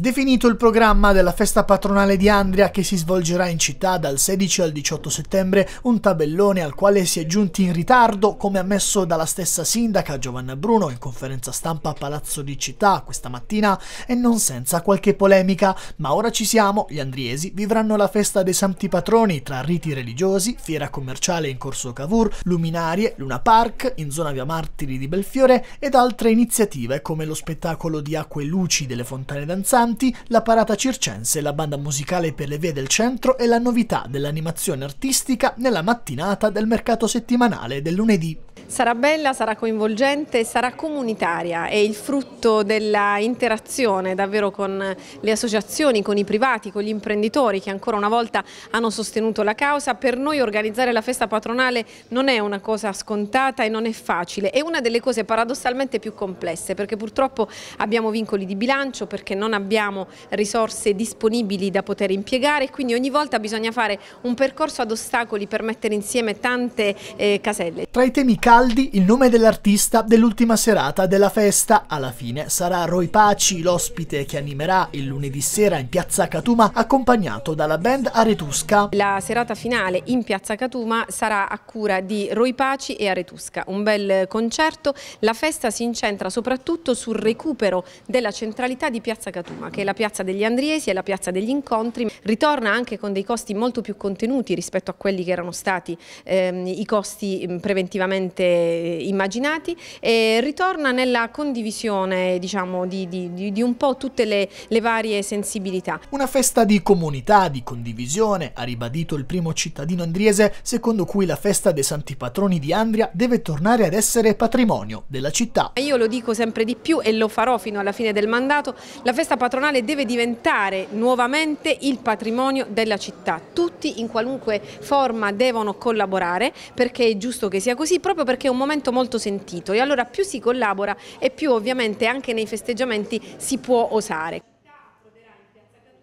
Definito il programma della festa patronale di Andria che si svolgerà in città dal 16 al 18 settembre, un tabellone al quale si è giunti in ritardo, come ammesso dalla stessa sindaca Giovanna Bruno in conferenza stampa a Palazzo di Città questa mattina e non senza qualche polemica, ma ora ci siamo, gli andriesi vivranno la festa dei santi patroni tra riti religiosi, fiera commerciale in Corso Cavour, luminarie, Luna Park in zona Via Martiri di Belfiore ed altre iniziative come lo spettacolo di acque e luci delle fontane danzanti cantanti, la parata circense, la banda musicale per le vie del centro e la novità dell'animazione artistica nella mattinata del mercato settimanale del lunedì. Sarà bella, sarà coinvolgente, sarà comunitaria, è il frutto dell'interazione davvero con le associazioni, con i privati, con gli imprenditori che ancora una volta hanno sostenuto la causa. Per noi organizzare la festa patronale non è una cosa scontata e non è facile, è una delle cose paradossalmente più complesse perché purtroppo abbiamo vincoli di bilancio, perché non abbiamo risorse disponibili da poter impiegare e quindi ogni volta bisogna fare un percorso ad ostacoli per mettere insieme tante eh, caselle. Tra i temi cari Cataldi, il nome dell'artista dell'ultima serata della festa. Alla fine sarà Roy Paci, l'ospite che animerà il lunedì sera in Piazza Catuma, accompagnato dalla band Aretusca. La serata finale in Piazza Catuma sarà a cura di Roy Paci e Aretusca. Un bel concerto. La festa si incentra soprattutto sul recupero della centralità di Piazza Catuma, che è la piazza degli Andriesi e la piazza degli incontri. Ritorna anche con dei costi molto più contenuti rispetto a quelli che erano stati ehm, i costi preventivamente eh, immaginati e ritorna nella condivisione diciamo, di, di, di, un po' tutte le, le varie sensibilità. Una festa di comunità, di condivisione, ha ribadito il primo cittadino andriese secondo cui la festa dei santi patroni di Andria deve tornare ad essere patrimonio della città. Io lo dico sempre di più e lo farò fino alla fine del mandato, la festa patronale deve diventare nuovamente il patrimonio della città. Tutti in qualunque forma devono collaborare perché è giusto che sia così proprio perché perché è un momento molto sentito e allora più si collabora e più ovviamente anche nei festeggiamenti si può osare.